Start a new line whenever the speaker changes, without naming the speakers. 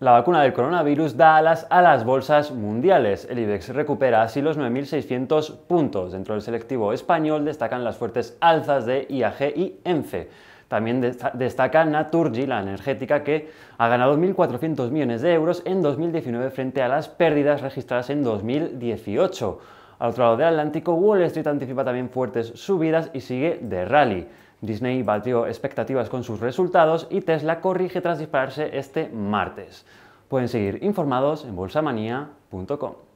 La vacuna del coronavirus da alas a las bolsas mundiales. El IBEX recupera así los 9.600 puntos. Dentro del selectivo español destacan las fuertes alzas de IAG y ENFE. E. También destaca Naturgy, la energética, que ha ganado 1.400 millones de euros en 2019 frente a las pérdidas registradas en 2018. Al otro lado del Atlántico, Wall Street anticipa también fuertes subidas y sigue de rally. Disney batió expectativas con sus resultados y Tesla corrige tras dispararse este martes. Pueden seguir informados en bolsamanía.com.